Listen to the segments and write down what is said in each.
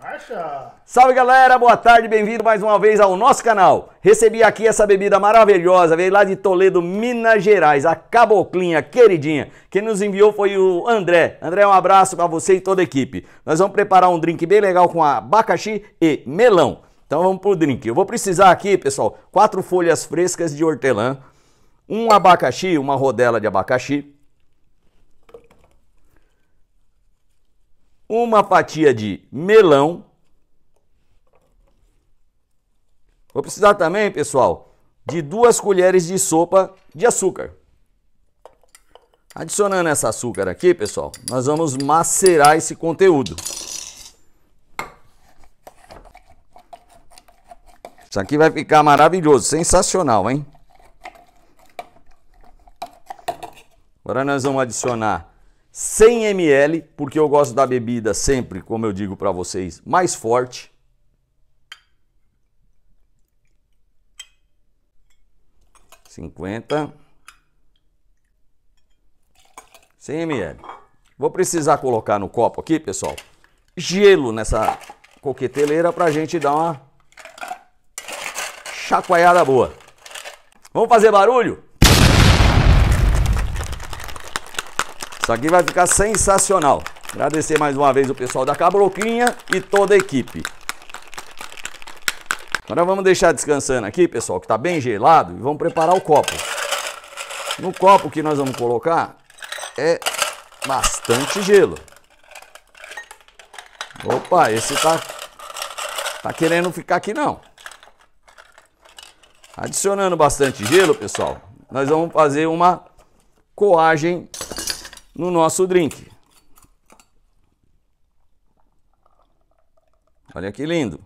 Marcha! Salve galera, boa tarde, bem-vindo mais uma vez ao nosso canal. Recebi aqui essa bebida maravilhosa, veio lá de Toledo, Minas Gerais, a caboclinha queridinha. Quem nos enviou foi o André. André, um abraço para você e toda a equipe. Nós vamos preparar um drink bem legal com abacaxi e melão. Então vamos pro drink. Eu vou precisar aqui, pessoal, quatro folhas frescas de hortelã, um abacaxi, uma rodela de abacaxi, uma fatia de melão. Vou precisar também, pessoal, de duas colheres de sopa de açúcar. Adicionando esse açúcar aqui, pessoal, nós vamos macerar esse conteúdo. Isso aqui vai ficar maravilhoso, sensacional, hein? Agora nós vamos adicionar 100 ml, porque eu gosto da bebida sempre, como eu digo para vocês, mais forte. Cinquenta, 100 ml. Vou precisar colocar no copo aqui, pessoal, gelo nessa coqueteleira para gente dar uma chacoalhada boa. Vamos fazer barulho? Isso aqui vai ficar sensacional. Agradecer mais uma vez o pessoal da Cabroquinha e toda a equipe. Agora vamos deixar descansando aqui, pessoal, que está bem gelado, e vamos preparar o copo. No copo que nós vamos colocar é bastante gelo. Opa, esse tá, tá querendo ficar aqui não. Adicionando bastante gelo, pessoal, nós vamos fazer uma coagem no nosso drink. Olha que lindo.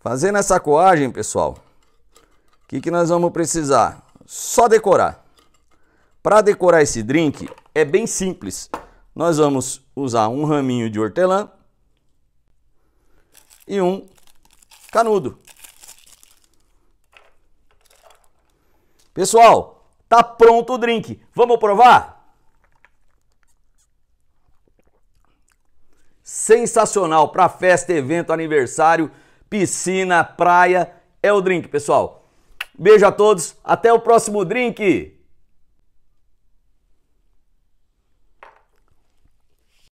Fazendo essa coagem, pessoal, o que, que nós vamos precisar? Só decorar. Para decorar esse drink é bem simples. Nós vamos usar um raminho de hortelã e um canudo. Pessoal, Tá pronto o drink. Vamos provar? Sensacional para festa, evento, aniversário, piscina, praia, é o drink, pessoal. Beijo a todos, até o próximo drink.